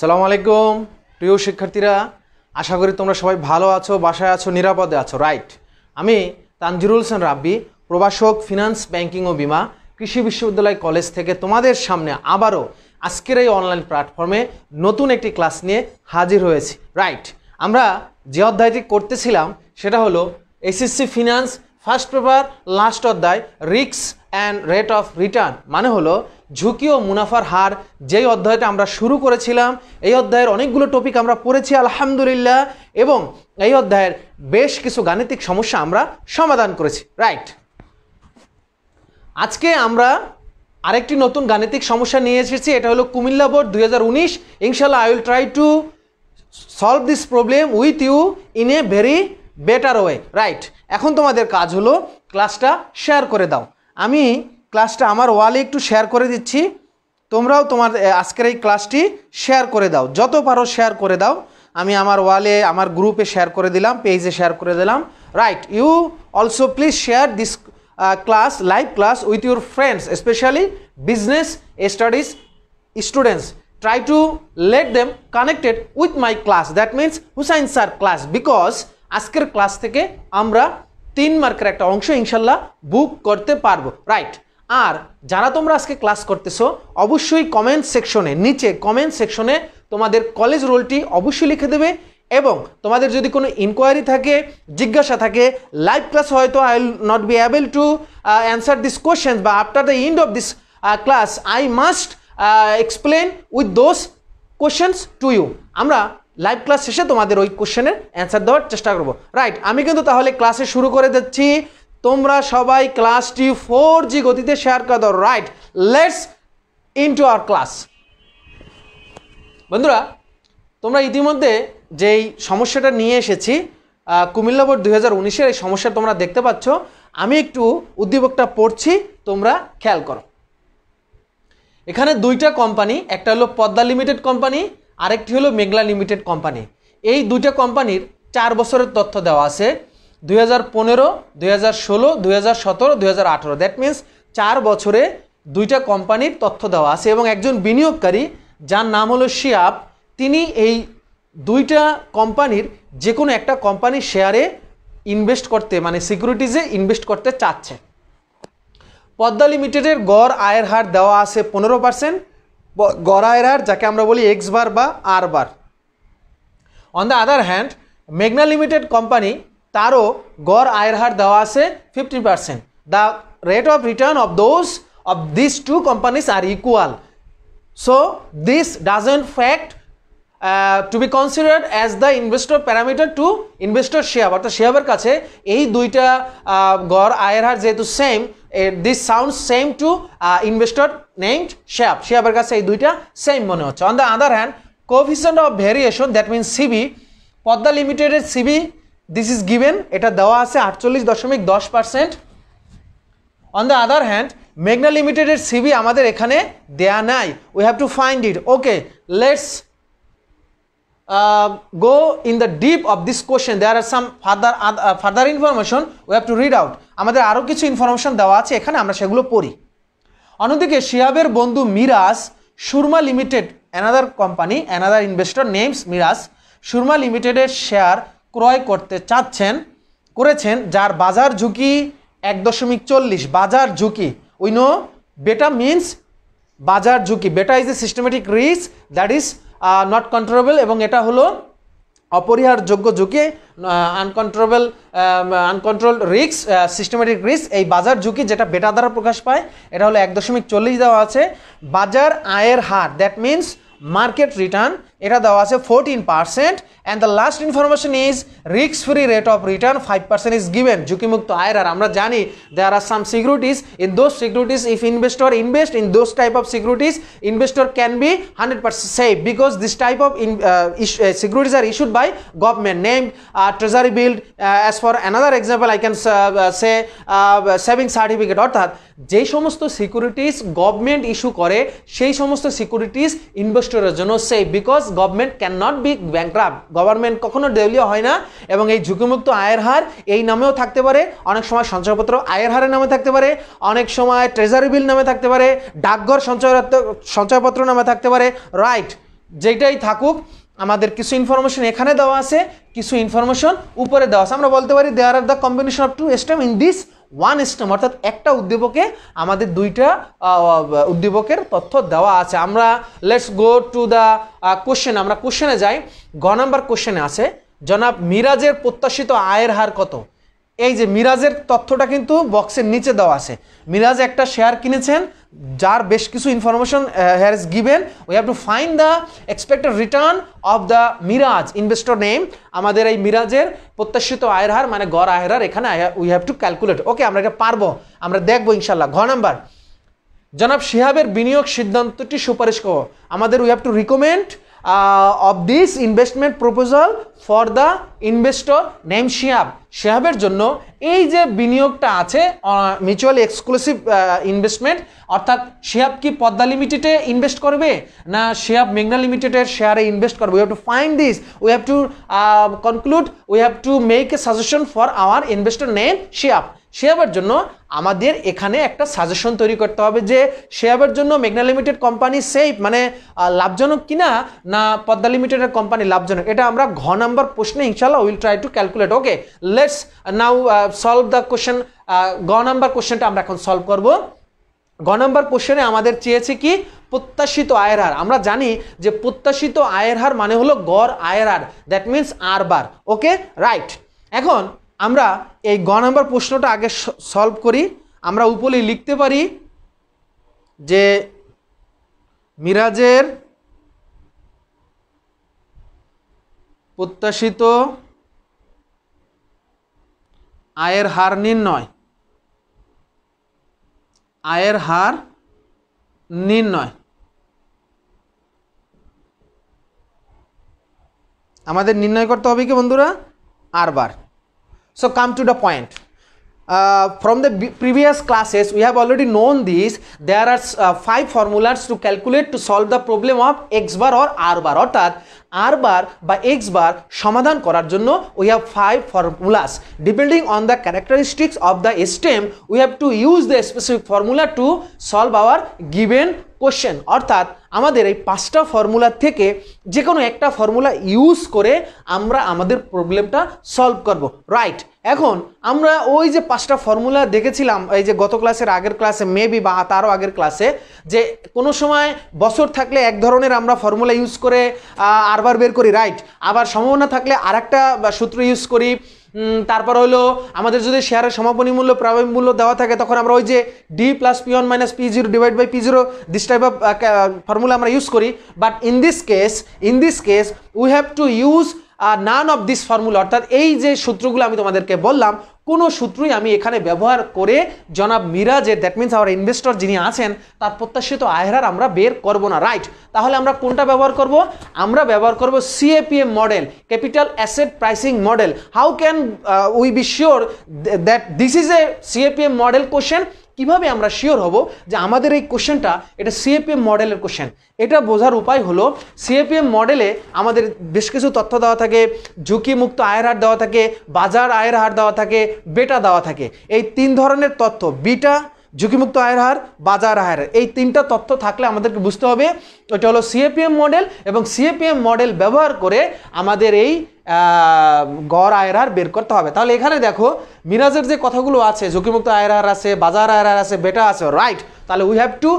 সালাম আলাইকুম প্রিয় শিক্ষার্থীরা আশা করি তোমরা সবাই ভালো আছো বাসায় আছো নিরাপদে আছো রাইট আমি তানজিরুল হোসেন রাব্বি প্রবাসক ফিনান্স ব্যাংকিং ও বিমা কৃষি বিশ্ববিদ্যালয় কলেজ থেকে তোমাদের সামনে আবারও আজকের এই অনলাইন প্ল্যাটফর্মে নতুন একটি ক্লাস নিয়ে হাজির হয়েছি রাইট আমরা যে অধ্যায়টি করতেছিলাম সেটা হলো SSC finance first paper last অধ্যায় রিক্স অ্যান্ড রেট অফ রিটার্ন মানে হলো ঝুঁকি ও মুনাফার হার যেই অধ্যায়টা আমরা শুরু করেছিলাম এই অধ্যায়ের অনেকগুলো টপিক আমরা পড়েছি আলহামদুলিল্লাহ এবং এই অধ্যায়ের বেশ কিছু গাণিতিক সমস্যা আমরা সমাধান করেছি রাইট আজকে আমরা আরেকটি নতুন গাণিতিক সমস্যা নিয়ে এসেছি এটা হলো কুমিল্লা বোর্ড দুই হাজার উনিশ ইনশাল্লাহ I will try to solve this problem with you in a very better way right এখন তোমাদের কাজ হলো ক্লাসটা শেয়ার করে দাও আমি ক্লাসটা আমার ওয়ালে একটু শেয়ার করে দিচ্ছি তোমরাও তোমার আজকের এই ক্লাসটি শেয়ার করে দাও যত পারো শেয়ার করে দাও আমি আমার ওয়ালে আমার গ্রুপে শেয়ার করে দিলাম পেজে শেয়ার করে দিলাম right you also please share this class live class with your friends specially business studies students try to let them connected with my class that means Hussain sir class because আজকের class থেকে আমরা তিন মার্কের একটা অংশ ইনশাল্লাহ বুক করতে পারবো রাইট আর যারা তোমরা আজকে ক্লাস করতেছো অবশ্যই কমেন্ট সেকশনে নিচে কমেন্ট সেকশনে তোমাদের কলেজ রোলটি অবশ্যই লিখে দেবে এবং তোমাদের যদি কোনো ইনকোয়ারি থাকে জিজ্ঞাসা থাকে লাইভ ক্লাস হয়তো I will not be able to answer this question বা after the end of this class I must explain with those questions to you আমরা লাইভ ক্লাস শেষে তোমাদের ওই কোশ্চেনের অ্যান্সার দেওয়ার চেষ্টা করবো রাইট আমি কিন্তু তাহলে ক্লাসে শুরু করে দিচ্ছি তোমরা সবাই ক্লাসটি ফোর জি গতিতে শেয়ার করে দাও right let's into our class বন্ধুরা তোমরা ইতিমধ্যে যেই সমস্যাটা নিয়ে এসেছি কুমিল্লা বোর্ড দুই হাজার উনিশের এই সমস্যা তোমরা দেখতে পাচ্ছ আমি একটু উদ্দীপকটা পড়ছি তোমরা খেয়াল করো এখানে দুইটা কোম্পানি একটা হলো পদ্মা লিমিটেড কোম্পানি আরেকটি হলো মেঘলা লিমিটেড কোম্পানি এই দুইটা কোম্পানির চার বছরের তথ্য দেওয়া আছে দুই হাজার পনেরো দুই হাজার ষোলো দুই হাজার সতেরো দুই হাজার আঠেরো দ্যাট মিন্স চার বছরে দুইটা কোম্পানির তথ্য দেওয়া আছে এবং একজন বিনিয়োগকারী যার নাম হলো শিয়াব তিনি এই দুইটা কোম্পানির যে কোনো একটা কোম্পানির শেয়ারে ইনভেস্ট করতে মানে সিকিউরিটিজে ইনভেস্ট করতে চাচ্ছে পদ্মা লিমিটেডের গড় আয়ের হার দেওয়া আছে পনেরো পার্সেন্ট গড় আয়ের হার যাকে আমরা বলি এক্স বার বা R bar on the other hand মেঘনা লিমিটেড কোম্পানি তারও গড় আয়ের হার দেওয়া আছে fifteen percent the rate of return of those of this two companies are equal so this doesn't fact to be considered as the investor parameter to investor share অর্থাৎ শেয়ারের কাছে এই দুইটা uh, গড় আয়ের হার যেহেতু same this sound same to investor named share শেয়ারের কাছে এই দুইটা সেম মনে হচ্ছে on the other hand coefficient of variation that means CV Padma লিমিটেডের সিবি দিস ইজ গিভেন এটা দেওয়া আছে আটচল্লিশ দশমিক দশ percent on the other hand মেঘনা লিমিটেডের সিবি আমাদের এখানে দেয়া নাই we have to find it okay let's go in the deep of this question there are some further further information we have to read out আমাদের আরও কিছু information দেওয়া আছে এখানে আমরা সেগুলো পড়ি অন্যদিকে শিয়াবের বন্ধু Miraj Surma limited another company another investor names Miraj Surma লিমিটেডের শেয়ার ক্রয় করতে চাচ্ছেন করেছেন যার বাজার ঝুঁকি এক দশমিক চল্লিশ বাজার ঝুঁকি উই নো বেটা মিনস বাজার ঝুঁকি beta is a systematic risk that is not controllable এবং এটা হলো অপরিহারযোগ্য ঝুঁকি uncontrollable uncontrol risk systematic risk এই বাজার ঝুঁকি যেটা বেটা দ্বারা প্রকাশ পায় এটা হলো এক দশমিক চল্লিশ দেওয়া আছে বাজার আয়ের হার দ্যাট মিন্স মার্কেট রিটার্ন এটা দেওয়া আছে fourteen percent and the last information is রিক্স free rate of return five percent is given ঝুঁকিমুক্ত আয়ের আর আমরা জানি there are some securities in those securities if investor invest in those type of securities investor can be hundred percent safe because this type of securities are issued by government name treasury bills as for another example I can say saving certificate অর্থাৎ যেই সমস্ত securities government issue করে সেই সমস্ত securities ইনভেস্টরের জন্য safe because government can not be bankrupt government কখনো দেউলিয়া হয় না এবং এই ঝুঁকিমুক্ত আয়ের হার এই নামেও থাকতে পারে অনেক সময় সঞ্চয়পত্র আয়ের হারের নামে থাকতে পারে অনেক সময় ট্রেজারি বিল নামে থাকতে পারে ডাকঘর সঞ্চয় সঞ্চয়পত্র নামে থাকতে পারে রাইট যেটাই থাকুক আমাদের কিছু ইনফরমেশন এখানে দেওয়া আছে কিছু ইনফরমেশন উপরে দেওয়া আছে আমরা বলতে পারি there are the combination of two stem in this one stem অর্থাৎ একটা উদ্দীপকে আমাদের দুইটা উদ্দীপকের তথ্য দেওয়া আছে আমরা let's go to the question আমরা কোশ্চেনে যাই গ নাম্বার কোশ্চেনে আছে জনাব মিরাজের প্রত্যাশিত আয়ের হার কত এই যে মিরাজের তথ্যটা কিন্তু বক্সের নিচে দেওয়া আছে মিরাজ একটা শেয়ার কিনেছেন যার বেশ কিছু information here is given we have to find the expected return of the Miraj investor name আমাদের এই মিরাজের প্রত্যাশিত আয়ের হার মানে গড় আয়ের হার এখানে we have to calculate okay আমরা এটা পারবো আমরা দেখবো ইনশাল্লাহ ঘ নাম্বার জনাব শিহাবের বিনিয়োগ সিদ্ধান্তটি সুপারিশ করো আমাদের we have to recommend of this investment proposal for the investor name Shihab শিহাবের জন্য এই যে বিনিয়োগটা আছে মিউচুয়াল এক্সক্লুসিভ ইনভেস্টমেন্ট অর্থাৎ শিহাব কি পদ্মা লিমিটেডে ইনভেস্ট করবে না শিহাব মেঘনা লিমিটেডের শেয়ারে ইনভেস্ট করবে we have to find this we have to conclude we have to make a suggestion for our investor name Shihab শেয়াবার জন্য আমাদের এখানে একটা সাজেশন তৈরি করতে হবে যে শেয়াবার জন্য মেঘনা লিমিটেড কোম্পানি সেফ মানে লাভজনক কিনা না পদ্মা লিমিটেডের কোম্পানি লাভজনক এটা আমরা ঘ নাম্বার প্রশ্নে ইনশাল্লাহ will try to calculate okay let's now solve the question গ নাম্বার কোশ্চেনটা আমরা এখন সলভ করবো গ নাম্বার কোশ্চেনে আমাদের চেয়েছে কি প্রত্যাশিত আয়ের হার আমরা জানি যে প্রত্যাশিত আয়ের হার মানে হলো গড় আয়ের হার that means R bar okay right এখন আমরা এই গ নম্বর প্রশ্নটা আগে সলভ করি আমরা উপলে লিখতে পারি যে মিরাজের প্রত্যাশিত আয়ের হার নির্ণয় আয়ের হার নির্ণয় আমাদের নির্ণয় করতে হবে কি বন্ধুরা R bar So come to the point. Uh, from the previous classes we have already known this there are uh, five formulas to calculate to solve the problem of x bar or r bar or that r bar by x bar samadhan korar jonno we have five formulas depending on the characteristics of the stem we have to use the specific formula to solve our given question অর্থাৎ আমাদের এই পাঁচটা formula থেকে যে কোনো একটা formula use করে আমরা আমাদের প্রবলেমটা সলভ করব রাইট এখন আমরা ওই যে পাঁচটা ফর্মুলা দেখেছিলাম এই যে গত ক্লাসের আগের ক্লাসে মেবি বা তারও আগের ক্লাসে যে কোনো সময় বছর থাকলে এক ধরনের আমরা ফর্মুলা ইউজ করে আরবার বের করি রাইট আবার সম্ভাবনা থাকলে আর একটা সূত্র ইউজ করি তারপর হলো আমাদের যদি শেয়ারের সমাপনী মূল্য প্রাবয় মূল্য দেওয়া থাকে তখন আমরা ওই যে D plus P one minus P zero divide by P zero this type of formula আমরা ইউজ করি but in this case in this case we have to use none of this formula অর্থাৎ এই যে সূত্রগুলো আমি তোমাদেরকে বললাম কোনো সূত্রই আমি এখানে ব্যবহার করে জনাব মিরাজের দ্যাট মিনস আমার ইনভেস্টর যিনি আছেন তার প্রত্যাশিত আয়হার আমরা বের করব না রাইট তাহলে আমরা কোনটা ব্যবহার করব আমরা ব্যবহার করব CAPM model capital asset pricing model how can we be sure that this is a CAPM model question কিভাবে আমরা শিওর হব যে আমাদের এই কোশ্চেনটা এটা সিএপিএম মডেলের কোশ্চেন এটা বোঝার উপায় হলো সিএপিএম মডেলে আমাদের বেশ কিছু তথ্য দেওয়া থাকে ঝুঁকিমুক্ত আয়ের হার দেওয়া থাকে বাজার আয়ের হার দেওয়া থাকে বেটা দেওয়া থাকে এই তিন ধরনের তথ্য বিটা ঝুঁকিমুক্ত আয়ের হার বাজার আয়ের হার এই তিনটা তথ্য থাকলে আমাদেরকে বুঝতে হবে ওটা হলো সিএপিএম মডেল এবং সিএপিএম মডেল ব্যবহার করে আমাদের এই গড় আয়ের হার বের করতে হবে তাহলে এখানে দেখো মিরাজের যে কথাগুলো আছে ঝুঁকিমুক্ত আয়ের হার আছে বাজার আয়ের হার আছে বেটা আছে রাইট তাহলে we have to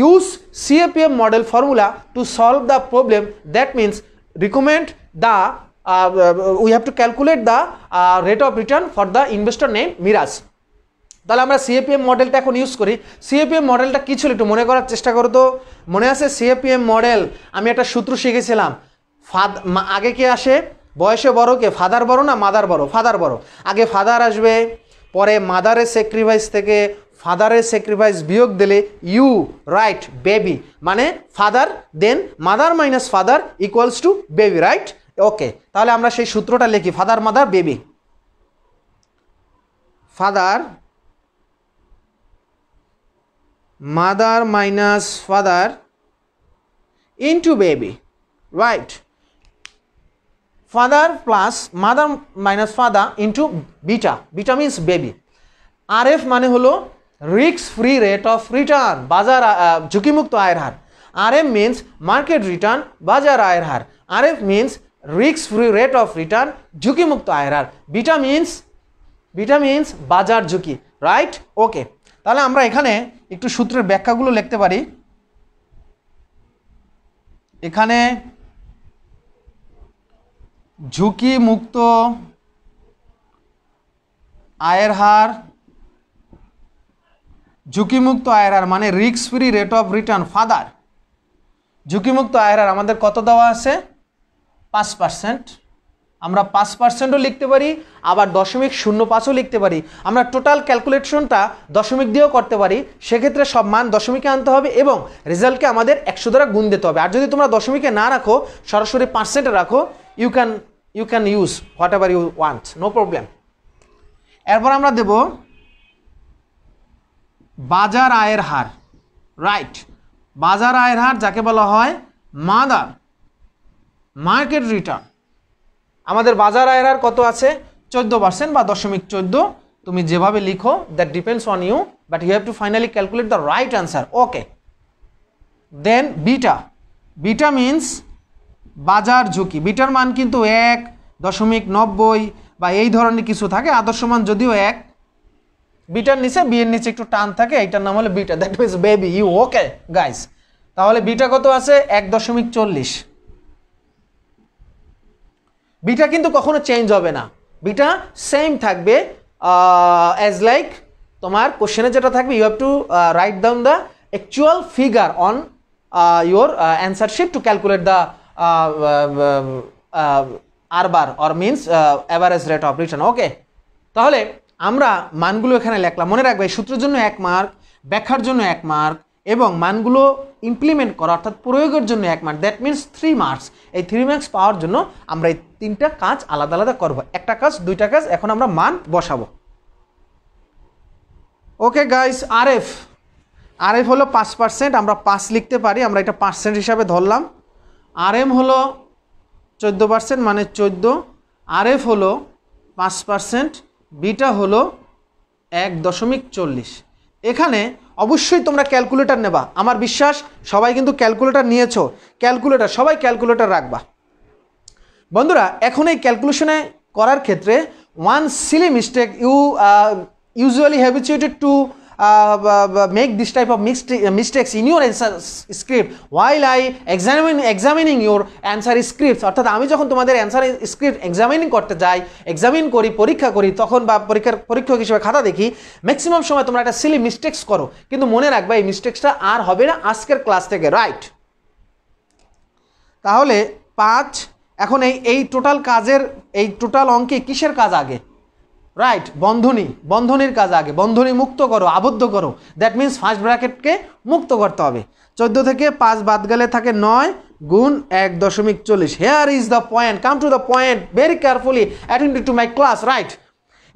use CAPM model formula to solve the problem that means recommend the we have to calculate the rate of return for the investor name Miraj তাহলে আমরা সিএপিএম মডেলটা এখন ইউজ করি সিএপিএম মডেলটা কী ছিল একটু মনে করার চেষ্টা করো তো মনে আছে সিএপিএম মডেল আমি একটা সূত্র শিখেছিলাম ফাদ আগে কে আসে বয়সে বড় কে ফাদার বড় না মাদার বড় ফাদার বড় আগে ফাদার আসবে পরে মাদারের স্যাক্রিফাইস থেকে ফাদারের স্যাক্রিফাইস বিয়োগ দিলে ইউ রাইট বেবি মানে father then mother minus father equals to baby right okay তাহলে আমরা সেই সূত্রটা লিখি father mother baby father mother minus father into baby right father plus mother minus father into beta beta baby baby rf মানে হলো রিক্স free rate of return বাজার ঝুঁকিমুক্ত আয়ের হার R F means market return বাজার আয়ের হার R F means risk free rate of return ঝুঁকিমুক্ত আয়ের হার বিটা মিন্স বিটা মিন্স বাজার ঝুঁকি রাইট ওকে তাহলে আমরা এখানে একটু সূত্রের ব্যাখ্যাগুলো লিখতে পারি এখানে ঝুঁকি মুক্ত আয়ের হার ঝুঁকিমুক্ত আয়ের হার মানে রিক্স free rate of return father ঝুঁকিমুক্ত আয়ের হার আমাদের কত দেওয়া আছে পাঁচ পার্সেন্ট আমরা পাঁচ পার্সেন্টও লিখতে পারি আবার দশমিক শূন্য পাঁচও লিখতে পারি আমরা টোটাল ক্যালকুলেশনটা দশমিক দিয়েও করতে পারি সেক্ষেত্রে সব মান দশমিকে আনতে হবে এবং রেজাল্টকে আমাদের একশো দ্বারা গুণ দিতে হবে আর যদি তোমরা দশমিকে না রাখো সরাসরি পার্সেন্টে রাখো you can you can use whatever you want no problem এরপর আমরা দেব বাজার আয়ের হার রাইট বাজার আয়ের হার যাকে বলা হয় মাদার মার্কেট রিটার্ন আমাদের বাজার আয়রার কত আছে চোদ্দো পার্সেন্ট বা দশমিক চোদ্দো তুমি যেভাবে লিখো that depends on you but you have to finally calculate the right answer okay then beta beta means বাজার ঝুঁকি বিটার মান কিন্তু এক দশমিক নব্বই বা এই ধরনের কিছু থাকে আদর্শ মান যদিও এক বিটার নিচে বিয়ের নিচে একটু টান থাকে এটার নাম হলো beta that means baby you okay guys তাহলে বিটা কত আছে এক দশমিক চল্লিশ বিটা কিন্তু কখনো চেঞ্জ হবে না বিটা সেম থাকবে অ্যাজ লাইক তোমার কোশ্চেনে যেটা থাকবে you have to write down the actual figure on your answer sheet to calculate the R bar or means average rate of return okay তাহলে আমরা মানগুলো এখানে লেখলাম মনে রাখবে সূত্রের জন্য এক মার্ক ব্যাখ্যার জন্য এক মার্ক এবং মানগুলো ইমপ্লিমেন্ট করা অর্থাৎ প্রয়োগের জন্য এক mark that means three marks এই থ্রি মার্কস পাওয়ার জন্য আমরা এই তিনটা কাজ আলাদা আলাদা করব একটা কাজ দুইটা কাজ এখন আমরা মান বসাবো okay guys R F R F হলো পাঁচ পার্সেন্ট আমরা পাঁচ লিখতে পারি আমরা এটা পার্সেন্ট হিসাবে ধরলাম আর এম হলো চোদ্দো পার্সেন্ট মানে চোদ্দো আরএফ হলো পাঁচ পার্সেন্ট বিটা হলো এক দশমিক চল্লিশ এখানে অবশ্যই তোমরা ক্যালকুলেটার নেবা আমার বিশ্বাস সবাই কিন্তু ক্যালকুলেটার নিয়েছো ক্যালকুলেটার সবাই ক্যালকুলেটার রাখবা বন্ধুরা এখন এই ক্যালকুলেশনে করার ক্ষেত্রে one silly mistake you usually habituated to Uh, uh, uh, make this type of uh, mistakes in your answer script while I examine examining your answer scripts অর্থাৎ আমি যখন তোমাদের অ্যান্সার স্ক্রিপ্ট এক্সামিনিং করতে যাই এক্সামিন করি পরীক্ষা করি তখন বা পরীক্ষার পরীক্ষক হিসেবে খাতা দেখি ম্যাক্সিমাম সময় তোমরা একটা সিলি মিস্টেক্স করো কিন্তু মনে রাখবে এই মিস্টেক্সটা আর হবে না আজকের ক্লাস থেকে রাইট তাহলে পাঁচ এখন এই এই টোটাল কাজের এই টোটাল অঙ্কে কিসের কাজ আগে রাইট বন্ধনী বন্ধনীর কাজ আগে বন্ধনী মুক্ত করো আবদ্ধ করো দ্যাট মিন্স ফার্স্ট ব্র্যাকেটকে মুক্ত করতে হবে চোদ্দো থেকে পাঁচ বাদ গেলে থাকে নয় গুণ এক দশমিক চল্লিশ here is the point come to the point very carefully attend to my class right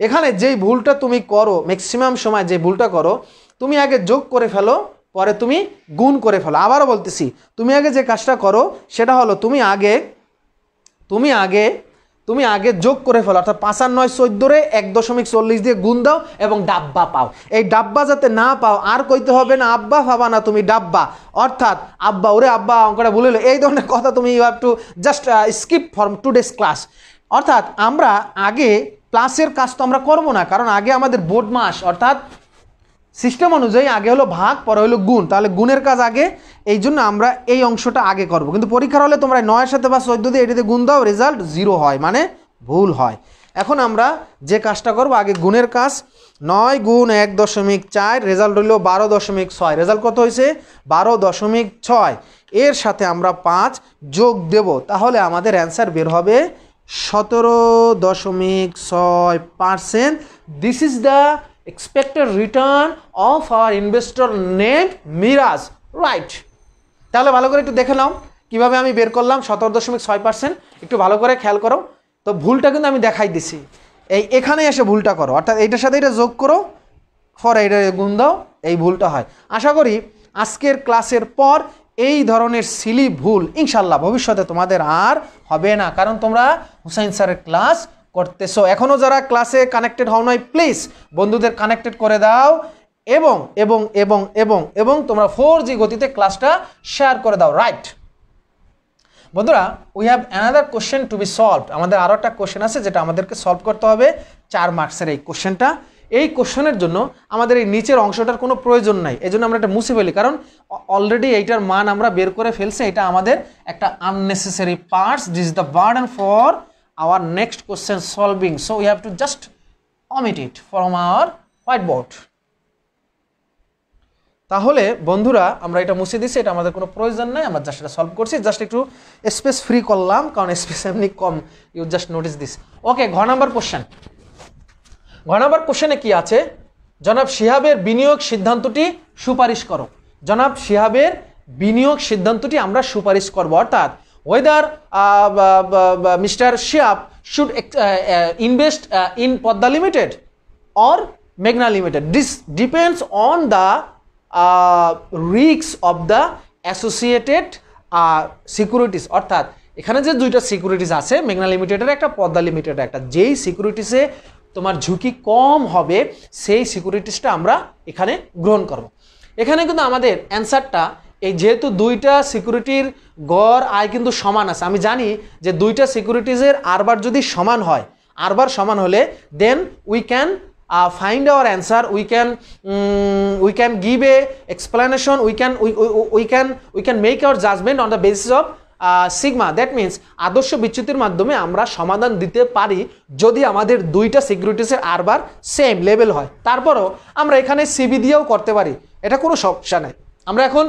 এখানে যেই ভুলটা তুমি করো ম্যাক্সিমাম সময় যে ভুলটা করো তুমি আগে যোগ করে ফেলো পরে তুমি গুণ করে ফেলো আবারও বলতেছি তুমি আগে যে কাজটা করো সেটা হলো তুমি আগে তুমি আগে তুমি আগে যোগ করে ফেলো অর্থাৎ পাঁচ আর নয় চোদ্দোরে এক দশমিক চল্লিশ দিয়ে গুণ দাও এবং ডাব্বা পাও এই ডাব্বা যাতে না পাও আর কইতে হবে না আব্বা ভাবা না তুমি ডাব্বা অর্থাৎ আব্বা ওরে আব্বা অঙ্কটা ভুলে এই ধরনের কথা তুমি you have to just skip to these class অর্থাৎ আমরা আগে ক্লাসের কাজ তো আমরা করবো না কারণ আগে আমাদের বোর্ড মাস অর্থাৎ সিস্টেম অনুযায়ী আগে হলো ভাগ পরে হলো গুণ তাহলে গুণের কাজ আগে এই জন্য আমরা এই অংশটা আগে করব কিন্তু পরীক্ষার হলে তোমরা নয়ের সাথে বা চোদ্দ দিয়ে এটিতে গুণ দাও রেজাল্ট জিরো হয় মানে ভুল হয় এখন আমরা যে কাজটা করব আগে গুণের কাজ নয় গুণ এক দশমিক চার রেজাল্ট হইল বারো দশমিক ছয় রেজাল্ট কত হয়েছে বারো দশমিক ছয় এর সাথে আমরা পাঁচ যোগ দেব তাহলে আমাদের অ্যান্সার বের হবে সতেরো দশমিক ছয় percent this is the expected return of our investor name Miraj right তাহলে ভালো করে একটু দেখে নাও কীভাবে আমি বের করলাম সতেরো দশমিক ছয় পার্সেন্ট একটু ভালো করে খেয়াল করো তো ভুলটা কিন্তু আমি দেখাই দিছি এই এখানে এসে ভুলটা করো অর্থাৎ এইটার সাথে এটা যোগ করো ফর এটা গুণ দাও এই ভুলটা হয় আশা করি আজকের ক্লাসের পর এই ধরনের সিলি ভুল ইনশাল্লাহ ভবিষ্যতে তোমাদের আর হবে না কারণ তোমরা হুসাইন স্যারের ক্লাস করতে সো এখনও যারা ক্লাসে কানেক্টেড হও নাই প্লিজ বন্ধুদের কানেক্টেড করে দাও এবং এবং এবং এবং এবং তোমরা ফোর জি গতিতে ক্লাসটা শেয়ার করে দাও রাইট বন্ধুরা we have another question to be solved আমাদের আরও একটা কোশ্চেন আছে যেটা আমাদেরকে সলভ করতে হবে চার মার্কসের এই কোশ্চেনটা এই কোশ্চেনের জন্য আমাদের এই নিচের অংশটার কোনো প্রয়োজন নাই এই জন্য আমরা এটা মুছে ফেলি কারণ অলরেডি এইটার মান আমরা বের করে ফেলছি এটা আমাদের একটা unnecessary parts this the burden for our next question solving. So we have to just omit it from our whiteboard. তাহলে বন্ধুরা আমরা এটা মুছে দিছি এটা আমাদের কোনো প্রয়োজন নাই আমরা জাস্ট এটা সলভ করছি জাস্ট একটু স্পেস ফ্রি করলাম কারণ স্পেস এমনি কম you just notice this okay ঘ নাম্বার কোশ্চেন ঘ নাম্বার কোশ্চেনে কি আছে জনাব শিহাবের বিনিয়োগ সিদ্ধান্তটি সুপারিশ করো জনাব শিহাবের বিনিয়োগ সিদ্ধান্তটি আমরা সুপারিশ করবো অর্থাৎ whether uh, uh, uh, Mr. Shiap should invest in Podda Limited or magna Limited. This depends on the the associated the associated securities অর্থাৎ এখানে যে দুইটা সিকিউরিটিস আছে মেঘনা লিমিটেডের একটা পদ্মা লিমিটেডের একটা যেই সিকিউরিটিসে তোমার ঝুঁকি কম হবে সেই সিকিউরিটিসটা আমরা এখানে গ্রহণ করব এখানে কিন্তু আমাদের অ্যান্সারটা এই যেহেতু দুইটা সিকিউরিটির গড় আয় কিন্তু সমান আছে আমি জানি যে দুইটা সিকিউরিটিজের আরবার যদি সমান হয় আরবার সমান হলে then we can find our answer we can we can give a explanation we can we can we can make our judgement on the basis of sigma that means আদর্শ বিচ্যুতির মাধ্যমে আমরা সমাধান দিতে পারি যদি আমাদের দুইটা সিকিউরিটিসের আরবার সেম লেভেল হয় তারপরও আমরা এখানে সিবি দিয়েও করতে পারি এটা কোনো সমস্যা নেই আমরা এখন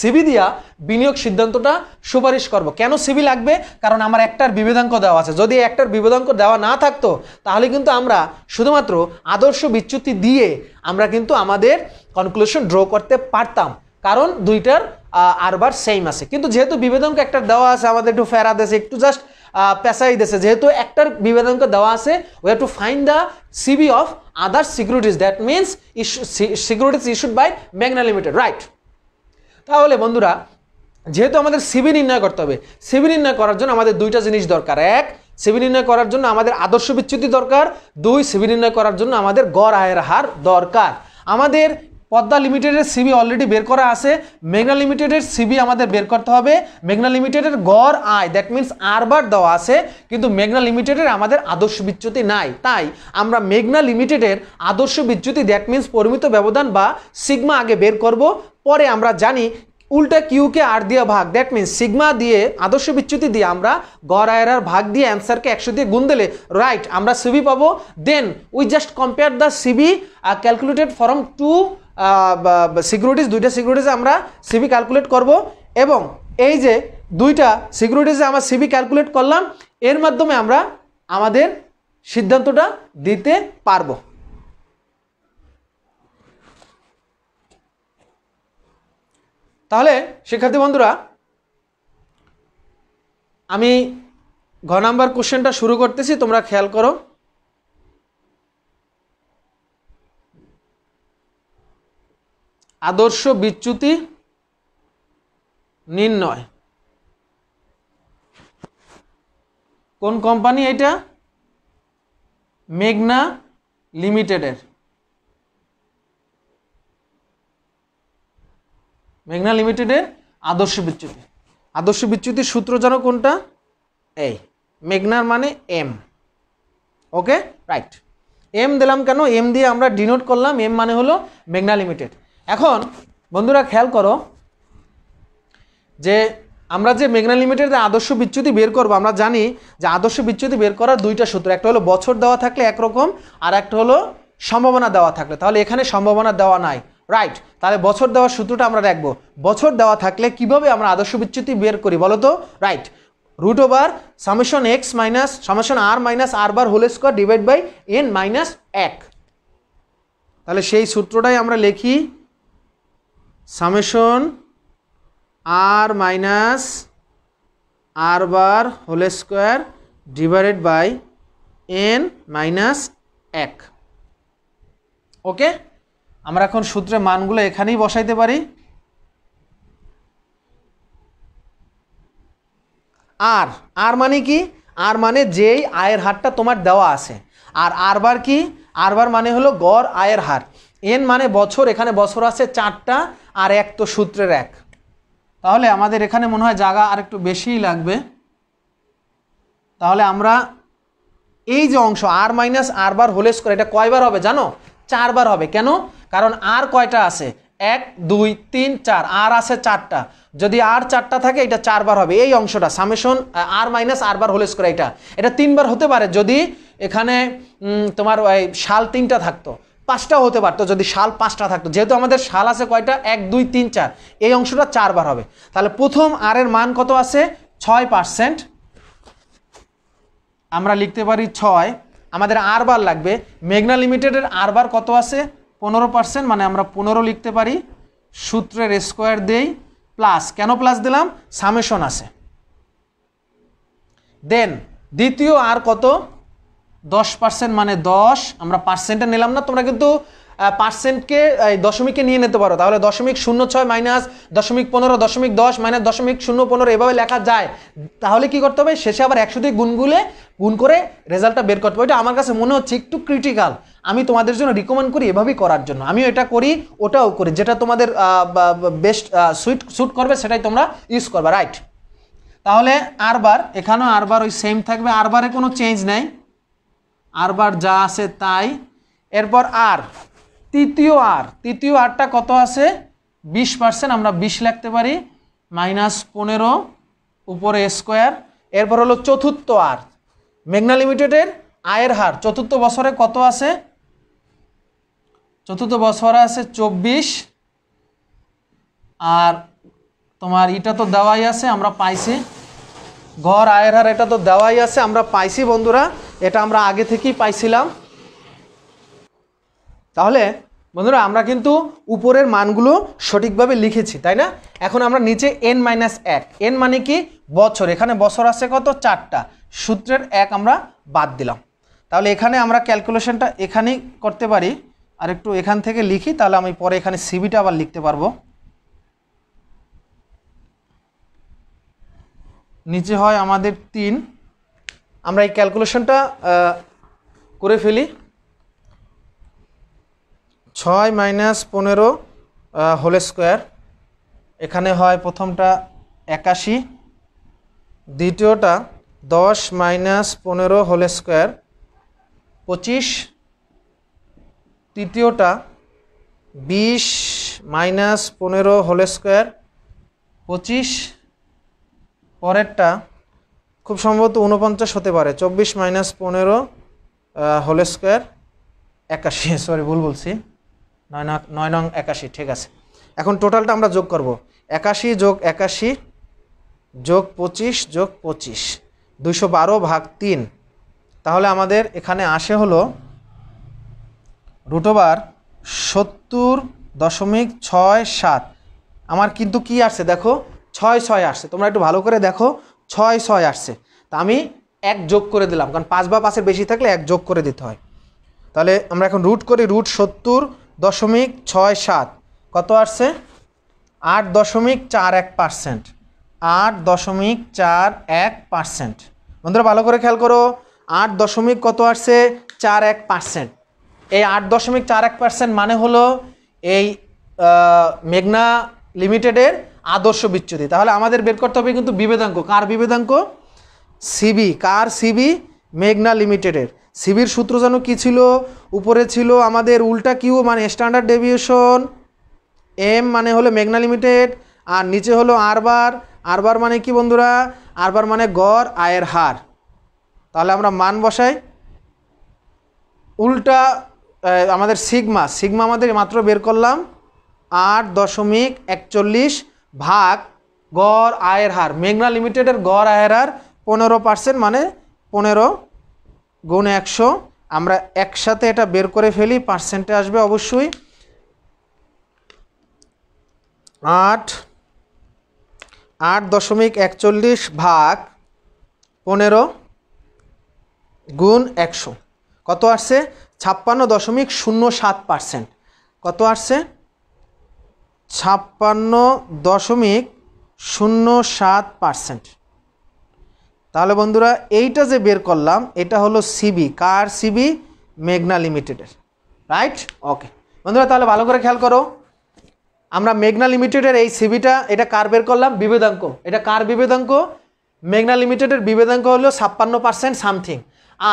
সিবি দিয়া বিনিয়োগ সিদ্ধান্তটা সুপারিশ করব কেন সিবি লাগবে কারণ আমার একটার বিভেদাঙ্ক দেওয়া আছে যদি একটার বিভেদাঙ্ক দেওয়া না থাকতো তাহলে কিন্তু আমরা শুধুমাত্র আদর্শ বিচ্যুতি দিয়ে আমরা কিন্তু আমাদের কনক্লুশন ড্র করতে পারতাম কারণ দুইটার আরবার সেম আছে কিন্তু যেহেতু বিভেদাঙ্ক একটা দেওয়া আছে আমাদের একটু ফেরা দেশে একটু জাস্ট পেশাই দেশে যেহেতু একটার বিভেদাঙ্ক দেওয়া আছে we have to find the CV of other securities that means issue securities issued by ম্যাগনা লিমিটেড রাইট তাহলে বন্ধুরা যেহেতু আমাদের সিবি নির্ণয় করতে হবে সিবি নির্ণয় করার জন্য আমাদের দুইটা জিনিস দরকার এক সিবি নির্ণয় করার জন্য আমাদের আদর্শ বিচ্যুতি দরকার দুই সিবি নির্ণয় করার জন্য আমাদের গড় আয়ের হার দরকার আমাদের পদ্মা লিমিটেডের সিবি অলরেডি বের করা আছে মেঘনা লিমিটেডের সিবি আমাদের বের করতে হবে মেঘনা লিমিটেডের গড় আয় দ্যাট মিনস বার দেওয়া আছে কিন্তু মেঘনা লিমিটেডের আমাদের আদর্শ বিচ্যুতি নাই তাই আমরা মেঘনা লিমিটেডের আদর্শ বিচ্যুতি দ্যাট মিনস পরিমিত ব্যবধান বা সিগমা আগে বের করব পরে আমরা জানি উল্টা কিউকে আর দিয়ে ভাগ দ্যাট মিনস সিগমা দিয়ে আদর্শ বিচ্যুতি দিয়ে আমরা গড় আয়ের আর ভাগ দিয়ে অ্যান্সারকে একশো দিয়ে গুন দিলে রাইট আমরা সিবি পাবো then we just compare the CV calculated from two securities দুইটা সিকিউরিটিস আমরা সিবি ক্যালকুলেট করব এবং এই যে দুইটা সিকিউরিটিস আমরা সিবি ক্যালকুলেট করলাম এর মাধ্যমে আমরা আমাদের সিদ্ধান্তটা দিতে পারবো তাহলে শিক্ষার্থী বন্ধুরা আমি ঘ নাম্বার কোশ্চেনটা শুরু করতেছি তোমরা খেয়াল করো আদর্শ বিচ্যুতি নির্ণয় কোন কোম্পানি এটা মেঘনা লিমিটেডের মেঘনা লিমিটেডের আদর্শ বিচ্যুতি আদর্শ বিচ্যুতির সূত্র যেন কোনটা এই মেঘনার মানে এম ওকে রাইট এম দিলাম কেন এম দিয়ে আমরা ডিনোট করলাম এম মানে হলো মেঘনা লিমিটেড এখন বন্ধুরা খেয়াল করো যে আমরা যে মেঘনা লিমিটেড আদর্শ বিচ্যুতি বের করবো আমরা জানি যে আদর্শ বিচ্যুতি বের করার দুইটা সূত্র একটা হলো বছর দেওয়া থাকলে একরকম আর একটা হলো সম্ভাবনা দেওয়া থাকলে তাহলে এখানে সম্ভাবনা দেওয়া নাই রাইট তাহলে বছর দেওয়ার সূত্রটা আমরা রাখবো বছর দেওয়া থাকলে কিভাবে আমরা আদর্শ বিচ্যুতি বের করি বলো তো right root over summation X minus summation R minus R bar whole square divide by N minus এক তাহলে সেই সূত্রটাই আমরা লিখি summation R minus R bar whole square divided by N minus এক ওকে আমরা এখন সূত্রে মানগুলো এখানেই বসাইতে পারি আর আর মানে কি আর মানে যেই আয়ের হারটা তোমার দেওয়া আছে আর আরবার কি আরবার মানে হলো গড় আয়ের হার এন মানে বছর এখানে বছর আছে চারটা আর এক তো সূত্রের এক তাহলে আমাদের এখানে মনে হয় জায়গা আর একটু বেশিই লাগবে তাহলে আমরা এই যে অংশ R minus R bar whole square এটা কয়বার হবে জানো চারবার হবে কেন কারণ আর কয়টা আছে এক দুই তিন চার আর আছে চারটা যদি আর চারটা থাকে এটা চারবার হবে এই অংশটা summation R minus R bar whole square এটা এটা তিনবার হতে পারে যদি এখানে তোমার সাল তিনটা থাকতো পাঁচটাও হতে পারতো যদি সাল পাঁচটা থাকতো যেহেতু আমাদের সাল আছে কয়টা এক দুই তিন চার এই অংশটা চারবার হবে তাহলে প্রথম আর এর মান কত আছে ছয় পার্সেন্ট আমরা লিখতে পারি ছয় আমাদের আর বার লাগবে মেঘনা লিমিটেডের আর বার কত আছে পনেরো পার্সেন্ট মানে আমরা পনেরো লিখতে পারি সূত্রের স্কোয়ার দেই প্লাস কেন প্লাস দিলাম সামেশন আছে দেন দ্বিতীয় আর কত দশ পার্সেন্ট মানে দশ আমরা পার্সেন্টে নিলাম না তোমরা কিন্তু পার্সেন্টকে দশমিকে নিয়ে নিতে পারো তাহলে দশমিক শূন্য ছয় মাইনাস দশমিক পনেরো দশমিক দশ মাইনাস দশমিক শূন্য পনেরো এভাবে লেখা যায় তাহলে কি করতে হবে শেষে আবার একশো দিয়ে গুনগুলে গুণ করে রেজাল্টটা বের করতে হবে এটা আমার কাছে মনে হচ্ছে একটু ক্রিটিক্যাল আমি তোমাদের জন্য রিকমেন্ড করি এভাবেই করার জন্য আমিও এটা করি ওটাও করি যেটা তোমাদের বেস্ট সুইট স্যুট করবে সেটাই তোমরা ইউজ করবে রাইট তাহলে আরবার এখানেও আরবার ওই সেম থাকবে আরবারে কোনো চেঞ্জ নেই আরবার যা আছে তাই এরপর আর তৃতীয় আর তৃতীয় আরটা কত আছে বিশ পার্সেন্ট আমরা বিশ লাগতে পারি মাইনাস পনেরো উপরে স্কোয়ার এরপর হলো চতুর্থ আর মেঘনা লিমিটেডের আয়ের হার চতুর্থ বছরে কত আছে চতুর্থ বছরে আছে চব্বিশ আর তোমার এটা তো দেওয়াই আছে আমরা পাইছি ঘর আয়ের হার এটা তো দেওয়াই আছে আমরা পাইছি বন্ধুরা এটা আমরা আগে থেকেই পাইছিলাম তাহলে বন্ধুরা আমরা কিন্তু উপরের মানগুলো সঠিকভাবে লিখেছি তাই না এখন আমরা নিচে এন মাইনাস এক এন মানে কি বছর এখানে বছর আছে কত চারটা সূত্রের এক আমরা বাদ দিলাম তাহলে এখানে আমরা ক্যালকুলেশনটা এখানেই করতে পারি আর একটু এখান থেকে লিখি তাহলে আমি পরে এখানে সিবিটা আবার লিখতে পারবো নিচে হয় আমাদের তিন আমরা এই ক্যালকুলেশনটা করে ফেলি ছয় মাইনাস পনেরো হোল স্কোয়ার এখানে হয় প্রথমটা একাশি দ্বিতীয়টা দশ মাইনাস পনেরো হোল স্কোয়ার পঁচিশ তৃতীয়টা বিশ মাইনাস পনেরো হোল স্কোয়ার পঁচিশ পরেরটা খুব সম্ভবত উনপঞ্চাশ হতে পারে চব্বিশ মাইনাস পনেরো হোল স্কোয়ার একাশি সরি ভুল বলছি নয় নং নয় নং একাশি ঠিক আছে এখন টোটালটা আমরা যোগ করব একাশি যোগ একাশি যোগ পঁচিশ যোগ পঁচিশ দুশো বারো ভাগ তিন তাহলে আমাদের এখানে আসে হলো রুটোবার সত্তর দশমিক ছয় সাত আমার কিন্তু কি আসছে দেখো ছয় ছয় আসছে তোমরা একটু ভালো করে দেখো ছয় ছয় আসছে তা আমি এক যোগ করে দিলাম কারণ পাঁচ বা পাঁচের বেশি থাকলে এক যোগ করে দিতে হয় তাহলে আমরা এখন রুট করি রুট সত্তর দশমিক ছয় সাত কত আসছে আট দশমিক চার এক পার্সেন্ট আট দশমিক চার এক পার্সেন্ট বন্ধুরা ভালো করে খেয়াল করো আট দশমিক কত আসছে চার এক পার্সেন্ট এই আট দশমিক চার এক পার্সেন্ট মানে হলো এই মেঘনা লিমিটেডের আদর্শ বিচ্যুতি তাহলে আমাদের বের করতে হবে কিন্তু বিবেদাঙ্ক কার বিবেদাঙ্ক সিবি কার সিবি মেঘনা লিমিটেডের সিবির সূত্র যেন কী ছিল উপরে ছিল আমাদের উল্টা কিউ মানে স্ট্যান্ডার্ড ডেভিয়েশন এম মানে হলো মেঘনা লিমিটেড আর নিচে হলো আরবার আরবার মানে কি বন্ধুরা আরবার মানে গড় আয়ের হার তাহলে আমরা মান বসাই উল্টা আমাদের সিগমা সিগমা আমাদের মাত্র বের করলাম আট দশমিক একচল্লিশ ভাগ গড় আয়ের হার মেঘনা লিমিটেডের গড় আয়ের হার পনেরো পার্সেন্ট মানে পনেরো গুণ একশো আমরা একসাথে এটা বের করে ফেলি পার্সেন্টে আসবে অবশ্যই আট আট দশমিক একচল্লিশ ভাগ পনেরো গুণ একশো কত আসছে ছাপ্পান্ন দশমিক শূন্য সাত পার্সেন্ট কত আসছে ছাপ্পান্ন দশমিক শূন্য সাত পারসেন্ট তাহলে বন্ধুরা এইটা যে বের করলাম এটা হলো সিবি কার সিবি মেঘনা লিমিটেডের রাইট ওকে বন্ধুরা তাহলে ভালো করে খেয়াল করো আমরা মেঘনা লিমিটেডের এই সিবিটা এটা কার বের করলাম বিভেদাঙ্ক এটা কার বিভেদাঙ্ক মেঘনা লিমিটেডের বিভেদাঙ্ক হলো ছাপ্পান্ন পার্সেন্ট সামথিং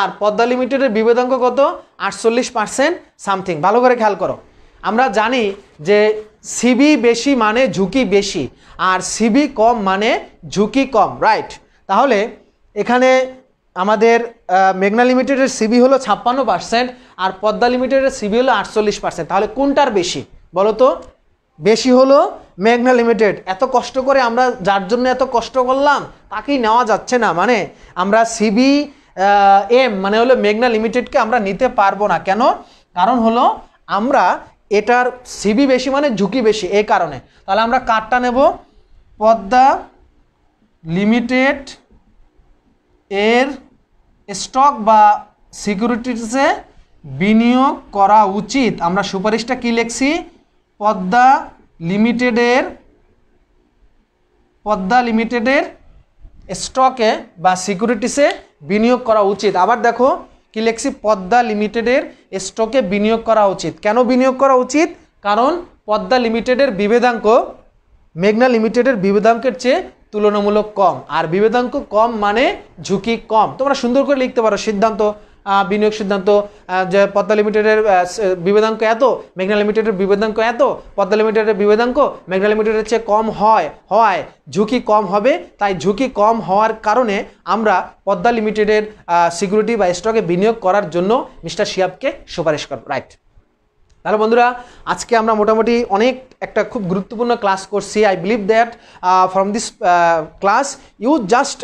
আর পদ্মা লিমিটেডের বিভেদাঙ্ক কত আটচল্লিশ পার্সেন্ট সামথিং ভালো করে খেয়াল করো আমরা জানি যে সিবি বেশি মানে ঝুঁকি বেশি আর সিবি কম মানে ঝুঁকি কম রাইট তাহলে এখানে আমাদের মেঘনা লিমিটেডের সিবি হলো ছাপ্পান্ন পার্সেন্ট আর পদ্মা লিমিটেডের সিবি হলো আটচল্লিশ পার্সেন্ট তাহলে কোনটার বেশি বলো তো বেশি হলো মেঘনা লিমিটেড এত কষ্ট করে আমরা যার জন্য এত কষ্ট করলাম তাকেই নেওয়া যাচ্ছে না মানে আমরা সিবি এম মানে হলো মেঘনা লিমিটেডকে আমরা নিতে পারবো না কেন কারণ হলো আমরা এটার সিবি বেশি মানে ঝুঁকি বেশি এই কারণে তাহলে আমরা কার্ডটা নেব পদ্মা লিমিটেড এর স্টক বা সিকিউরিটিসে বিনিয়োগ করা উচিত আমরা সুপারিশটা কী লিখছি পদ্মা লিমিটেডের পদ্মা লিমিটেডের স্টকে বা সিকিউরিটিসে বিনিয়োগ করা উচিত আবার দেখো কি পদ্মা লিমিটেডের স্টকে বিনিয়োগ করা উচিত কেন বিনিয়োগ করা উচিত কারণ পদ্মা লিমিটেডের বিভেদাঙ্ক মেঘনা লিমিটেডের বিভেদাঙ্কের চেয়ে তুলনামূলক কম আর বিভেদাঙ্ক কম মানে ঝুঁকি কম তোমরা সুন্দর করে লিখতে পারো সিদ্ধান্ত বিনিয়োগ সিদ্ধান্ত যে পদ্মা লিমিটেডের বিবেদাঙ্ক এত মেঘনা লিমিটেডের বিবেদাঙ্ক এত পদ্মা লিমিটেডের বিবেদাঙ্ক মেঘনা লিমিটেডের চেয়ে কম হয় হওয়ায় ঝুঁকি কম হবে তাই ঝুঁকি কম হওয়ার কারণে আমরা পদ্মা লিমিটেডের সিকিউরিটি বা স্টকে বিনিয়োগ করার জন্য মিস্টার শিয়াবকে সুপারিশ করব রাইট তাহলে বন্ধুরা আজকে আমরা মোটামুটি অনেক একটা খুব গুরুত্বপূর্ণ ক্লাস করছি I believe that from this class you just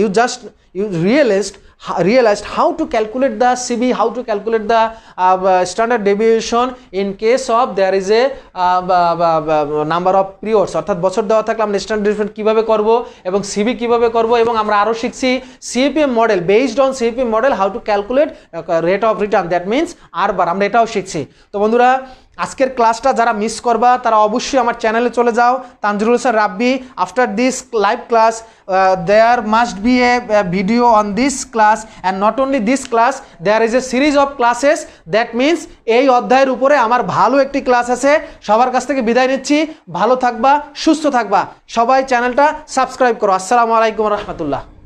you just you realist realized how to calculate the CB, how to calculate the uh, uh, standard deviation in case of there is a uh, number of periods অর্থাৎ বছর দেওয়া থাকলে আমরা standard different কীভাবে করব এবং CB কীভাবে করব এবং আমরা আরও শিখছি CPM model based on CPM model how to calculate rate of return that means আর বার আমরা এটাও শিখছি তো বন্ধুরা আজকের ক্লাসটা যারা মিস করবা তারা অবশ্যই আমার চ্যানেলে চলে যাও Tanjurul sir Rabbi after this live class there must be a video on this class and not only this class there is a series of classes that means এই অধ্যায়ের উপরে আমার ভালো একটি ক্লাস আছে সবার কাছ থেকে বিদায় নিচ্ছি ভালো থাকবা সুস্থ থাকবা সবাই চ্যানেলটা সাবস্ক্রাইব করো আসসালামু আলাইকুম রহমতুল্লাহ